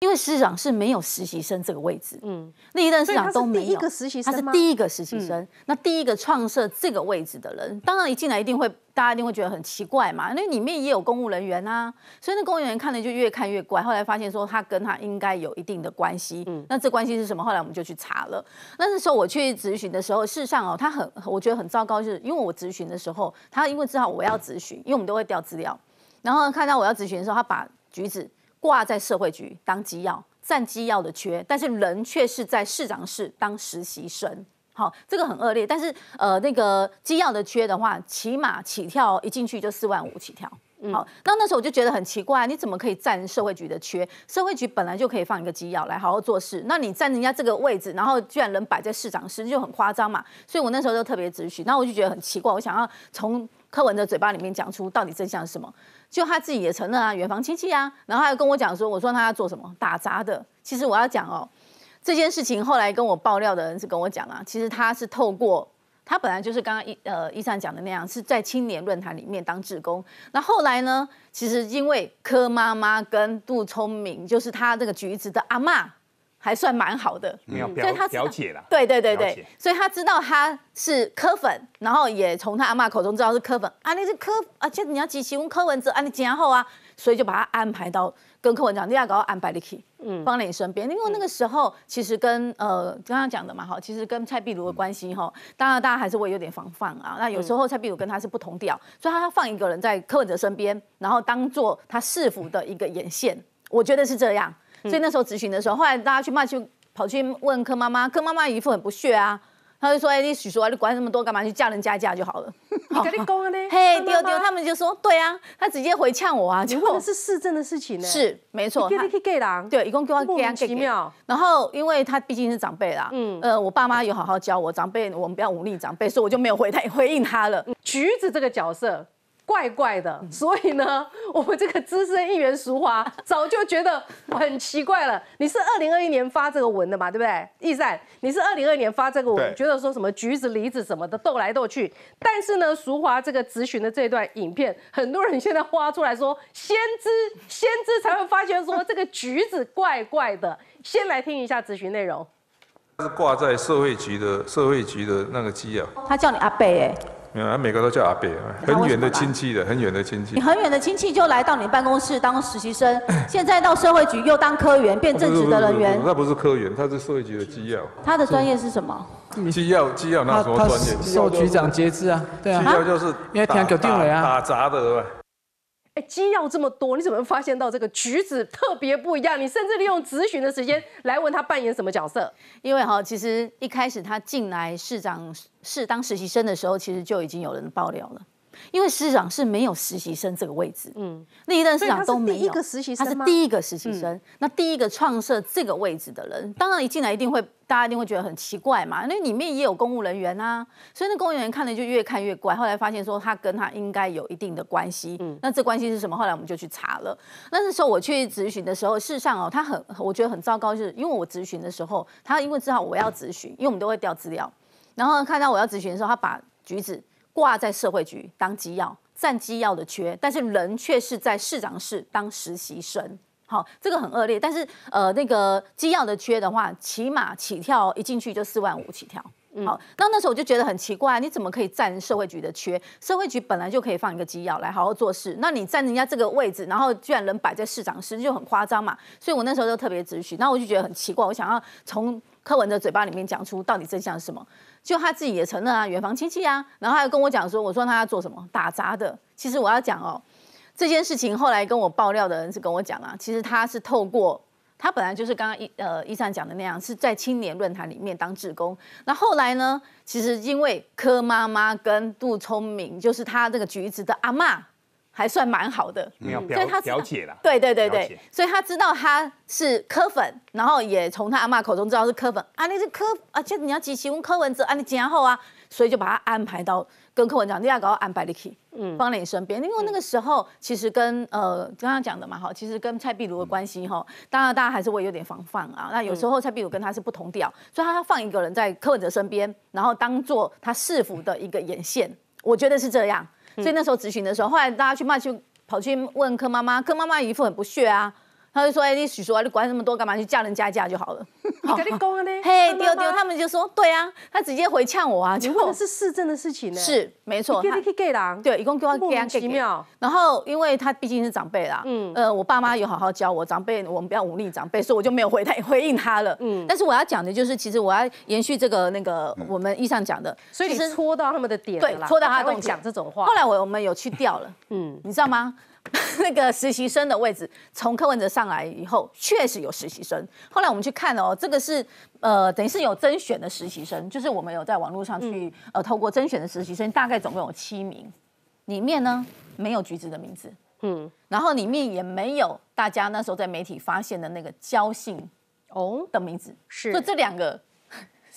因为市长是没有实习生这个位置，嗯，那一任市长都没有一个实习生，他是第一个实习生，那第一个创设这个位置的人，当然一进来一定会，大家一定会觉得很奇怪嘛，那里面也有公务人员啊，所以那公务人员看了就越看越怪，后来发现说他跟他应该有一定的关系，嗯，那这关系是什么？后来我们就去查了，那那时候我去咨询的时候，事实上哦，他很，我觉得很糟糕，就是因为我咨询的时候，他因为知道我要咨询，因为我们都会调资料，然后看到我要咨询的时候，他把橘子。挂在社会局当机要，占机要的缺，但是人却是在市长室当实习生。好，这个很恶劣。但是呃，那个机要的缺的话，起码起跳一进去就四万五起跳。好，那那时候我就觉得很奇怪，你怎么可以占社会局的缺？社会局本来就可以放一个机要来好好做事，那你占人家这个位置，然后居然人摆在市长室，就很夸张嘛。所以我那时候就特别直取，然后我就觉得很奇怪，我想要从。柯文的嘴巴里面讲出到底真相是什么？就他自己也承认啊，远房亲戚啊，然后又跟我讲说，我说他要做什么打杂的。其实我要讲哦，这件事情后来跟我爆料的人是跟我讲啊，其实他是透过他本来就是刚刚一呃一上讲的那样，是在青年论坛里面当志工。那后来呢，其实因为柯妈妈跟杜聪明，就是他这个橘子的阿妈。还算蛮好的，所以他表姐了，对对对对，所以他知道他是柯粉，然后也从他阿妈口中知道是柯粉，啊，你是柯，啊，就你要积极问柯文哲，啊，你真好啊，所以就把他安排到跟柯文哲，你亚搞安排你去，嗯，放在你身边，因为那个时候其实跟呃刚刚讲的嘛，哈，其实跟蔡壁如的关系哈，当然大家还是会有点防范啊，那有时候蔡壁如跟他是不同调，所以他放一个人在柯文哲身边，然后当做他市服的一个眼线，我觉得是这样。所以那时候咨行的时候，后来大家去骂去跑去问柯妈妈，柯妈妈一副很不屑啊，他就说：“哎，你许叔啊，你管那么多干嘛？去嫁人家嫁就好了。”你跟你讲啊呢？嘿，丢丢，他们就说：“对啊，他直接回呛我啊。”你问的是市政的事情呢？是没错。你跟那些对，一共给我给 a y 然后，因为他毕竟是长辈啦，嗯，呃，我爸妈有好好教我，长辈我们不要忤逆长辈，所以我就没有回他回应他了。橘子这个角色。怪怪的，所以呢，我们这个资深议员淑华早就觉得很奇怪了。你是二零二一年发这个文的嘛，对不对，易善，你是二零二年发这个文，觉得说什么橘子、梨子什么的斗来斗去。但是呢，淑华这个咨询的这段影片，很多人现在挖出来说，先知 先知才会发现说这个橘子怪怪的。先来听一下咨询内容。是挂在社会局的社会局的那个机啊？他叫你阿贝哎。啊，每个都叫阿伯，很远的亲戚的，很远的亲戚。你很远的亲戚就来到你办公室当实习生，现在到社会局又当科员，变正职的人员。那不是科员，他是社会局的机要。他的专业是什么？机要，机要那什么专业？受局长节制啊。对啊。机要就是因为定了打杂的。哎，机要这么多，你怎么发现到这个橘子特别不一样？你甚至利用咨询的时间来问他扮演什么角色？因为哈，其实一开始他进来市长室当实习生的时候，其实就已经有人爆料了，因为市长是没有实习生这个位置，嗯，历任市长都没有，他是第一个实习生，那第一个创设这个位置的人，当然一进来一定会。大家一定会觉得很奇怪嘛，那里面也有公务人员啊，所以那公务人员看了就越看越怪，后来发现说他跟他应该有一定的关系，嗯，那这关系是什么？后来我们就去查了。那时候我去咨询的时候，事实上哦，他很我觉得很糟糕，就是因为我咨询的时候，他因为知道我要咨询，因为我们会调资料，然后看到我要咨询的时候，他把橘子挂在社会局当机要，占机要的缺，但是人却是在市长室当实习生。好，这个很恶劣。但是，呃，那个机要的缺的话，起码起跳一进去就四万五起跳。好，那那时候我就觉得很奇怪，你怎么可以占社会局的缺？社会局本来就可以放一个机要来好好做事，那你占人家这个位置，然后居然人摆在市长，室，就很夸张嘛。所以我那时候就特别直取，那我就觉得很奇怪，我想要从柯文的嘴巴里面讲出到底真相是什么。就他自己也承认啊，远房亲戚啊，然后又跟我讲说，我说他要做什么打杂的。其实我要讲哦。这件事情后来跟我爆料的人是跟我讲啊，其实他是透过他本来就是刚刚一呃一珊讲的那样，是在青年论坛里面当志工。那后来呢，其实因为柯妈妈跟杜聪明，就是他这个橘子的阿妈，还算蛮好的，所以表，表姐了，对对对对，所以他知道他是柯粉，然后也从他阿妈口中知道是柯粉啊，那是柯，啊，就你要积极问柯文哲，啊，你怎样后啊。所以就把他安排到跟柯文讲，第二稿安排的 key，放在你身边，因为那个时候其实跟呃刚刚讲的嘛，哈，其实跟蔡壁如的关系哈，当然大家还是会有点防范啊。那有时候蔡壁如跟他是不同调，所以他放一个人在柯文哲身边，然后当做他侍服的一个眼线，我觉得是这样。所以那时候执行的时候，后来大家去骂去跑去问柯妈妈，柯妈妈一副很不屑啊。他就说：“哎，你许叔啊，你管那么多干嘛？去嫁人嫁嫁就好了。”你跟你讲呢？嘿，丢丢，他们就说：“对啊，他直接回呛我啊。”你问的是市政的事情呢？是没错。你给的？对，一共给我给了。莫秒。然后，因为他毕竟是长辈啦，嗯，呃，我爸妈有好好教我，长辈我们不要忤逆长辈，所以我就没有回他回应他了。嗯。但是我要讲的就是，其实我要延续这个那个我们以上讲的，所以你戳到他们的点对啦，戳到他，跟我讲这种话。后来我我们有去调了，嗯，你知道吗？那个实习生的位置，从柯文哲上来以后，确实有实习生。后来我们去看哦，这个是呃，等于是有甄选的实习生，就是我们有在网络上去呃，透过甄选的实习生，大概总共有七名，里面呢没有橘子的名字，嗯，然后里面也没有大家那时候在媒体发现的那个焦姓哦的名字，是，就这两个。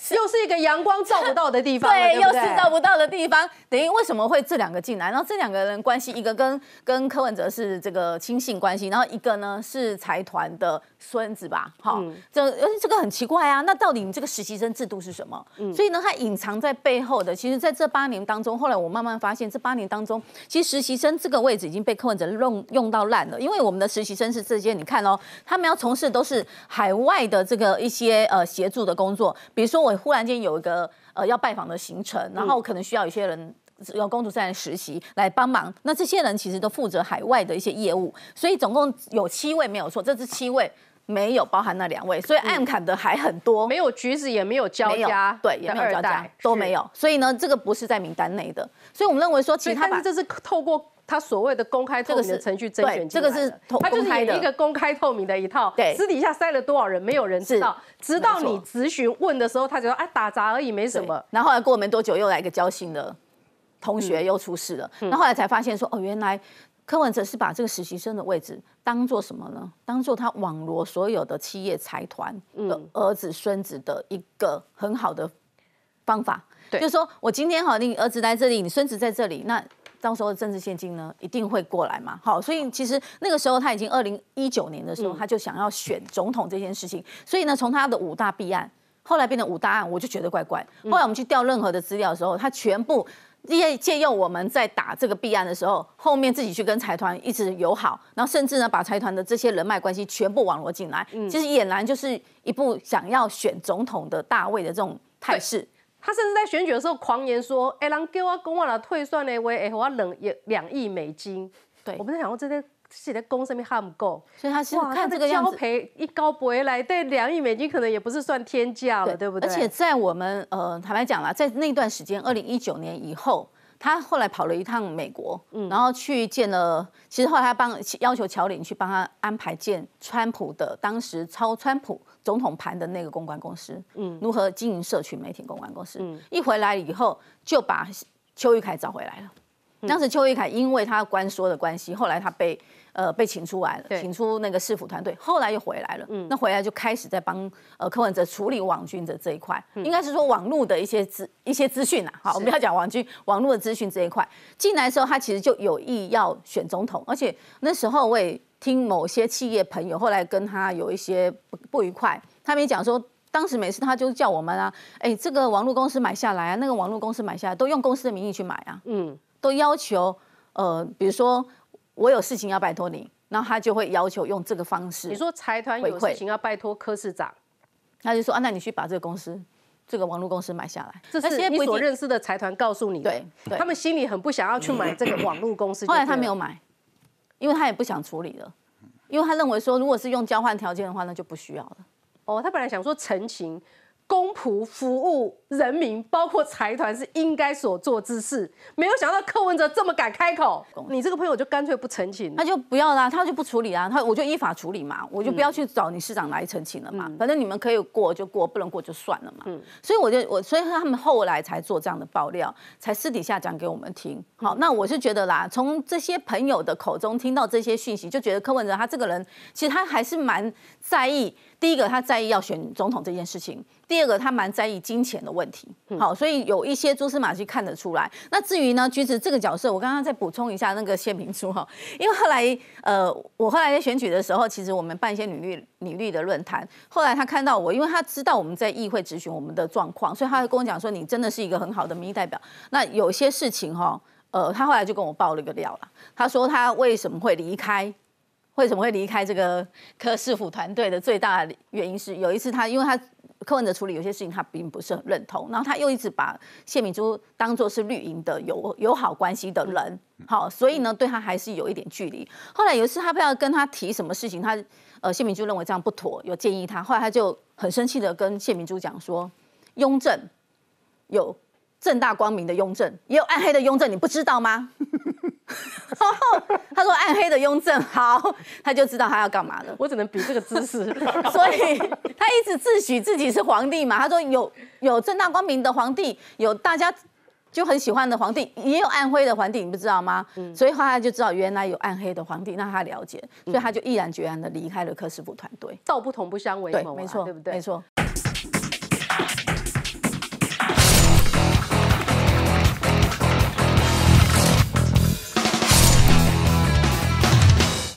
又是一个阳光照不到的地方，对，又是照不到的地方。等于为什么会这两个进来？然后这两个人关系，一个跟跟柯文哲是这个亲信关系，然后一个呢是财团的孙子吧。好，这而且这个很奇怪啊。那到底你这个实习生制度是什么？所以呢，它隐藏在背后的，其实在这八年当中，后来我慢慢发现，这八年当中，其实实习生这个位置已经被柯文哲用用到烂了。因为我们的实习生是这些，你看哦，他们要从事都是海外的这个一些呃协助的工作，比如说我。忽然间有一个呃要拜访的行程，然后可能需要一些人有公主在实习来帮忙。那这些人其实都负责海外的一些业务，所以总共有七位没有错，这是七位，没有包含那两位，所以暗砍的还很多。没有橘子也没有交加，对，也没有交加都没有，所以呢，这个不是在名单内的。所以我们认为说，其他这是透过。他所谓的公开透明的程序甄选这个是他就是一个公开透明的一套，私底下塞了多少人，没有人知道，直到你咨询问的时候，他觉得哎打杂而已没什么。然后来过没多久，又来一个交心的同学又出事了，然后来才发现说哦原来柯文哲是把这个实习生的位置当做什么呢？当做他网罗所有的企业财团的儿子、孙子的一个很好的方法。就是说我今天好，你儿子在这里，你孙子在这里，那。到时候的政治现金呢，一定会过来嘛？好，所以其实那个时候他已经二零一九年的时候，他就想要选总统这件事情。所以呢，从他的五大弊案，后来变成五大案，我就觉得怪怪。后来我们去调任何的资料的时候，他全部借借用我们在打这个弊案的时候，后面自己去跟财团一直友好，然后甚至呢，把财团的这些人脉关系全部网罗进来。其实俨然就是一部想要选总统的大卫的这种态势。他甚至在选举的时候狂言说：“哎，人给我公我来退算呢，我哎，我两两亿美金。”对，我在想，我这的自己的公身边还不够，所以他是看这个样子，赔一高不回来，对，两亿美金可能也不是算天价了，对不对？而且在我们呃坦白讲了，在那段时间，二零一九年以后。他后来跑了一趟美国，嗯，然后去见了，其实后来他帮要求乔岭去帮他安排见川普的，当时超川普总统盘的那个公关公司，嗯，如何经营社群媒体公关公司，嗯，一回来以后就把邱玉凯找回来了，当时邱玉凯因为他官说的关系，后来他被。呃，被请出来了，请出那个市府团队，后来又回来了。那回来就开始在帮呃柯文哲处理网军的这一块，应该是说网络的一些资一些资讯啊。好，我们要讲网军，网络的资讯这一块。进来的时候，他其实就有意要选总统，而且那时候我也听某些企业朋友，后来跟他有一些不愉快，他没讲说，当时每次他就叫我们啊，哎，这个网络公司买下来啊，那个网络公司买下来，都用公司的名义去买啊，嗯，都要求呃，比如说。我有事情要拜托你，然后他就会要求用这个方式。你说财团有事情要拜托柯市长，他就说啊，那你去把这个公司，这个网络公司买下来。这是你所认识的财团告诉你，对，他们心里很不想要去买这个网络公司。后来他没有买，因为他也不想处理了，因为他认为说，如果是用交换条件的话，那就不需要了。哦，他本来想说成情公仆服务。人民包括财团是应该所做之事，没有想到柯文哲这么敢开口，你这个朋友就干脆不澄清，那就不要啦，他就不处理啊，他我就依法处理嘛，我就不要去找你市长来澄清了嘛，反正你们可以过就过，不能过就算了嘛。嗯，所以我就我所以他们后来才做这样的爆料，才私底下讲给我们听。好，那我是觉得啦，从这些朋友的口中听到这些讯息，就觉得柯文哲他这个人，其实他还是蛮在意，第一个他在意要选总统这件事情，第二个他蛮在意金钱的问。问题好，所以有一些蛛丝马迹看得出来。那至于呢，橘子这个角色，我刚刚再补充一下那个谢明书哈，因为后来呃，我后来在选举的时候，其实我们办一些女律女律的论坛，后来他看到我，因为他知道我们在议会执询我们的状况，所以他跟我讲说，你真的是一个很好的民意代表。那有些事情哈，呃，他后来就跟我爆了一个料了，他说他为什么会离开，为什么会离开这个柯师傅团队的最大原因是有一次他因为他。柯文哲处理有些事情，他并不是很认同，然后他又一直把谢明珠当作是绿营的友友好关系的人，好，所以呢，对他还是有一点距离。后来有一次，他不要跟他提什么事情，他呃谢明珠认为这样不妥，有建议他，后来他就很生气的跟谢明珠讲说，雍正有正大光明的雍正，也有暗黑的雍正，你不知道吗？他说：“暗黑的雍正好，他就知道他要干嘛了。我只能比这个姿势，所以他一直自诩自己是皇帝嘛。他说有有正大光明的皇帝，有大家就很喜欢的皇帝，也有暗黑的皇帝，你不知道吗？所以他就知道原来有暗黑的皇帝，那他了解，所以他就毅然决然的离开了科师傅团队。道不同不相为谋，没错，对不对？没错。”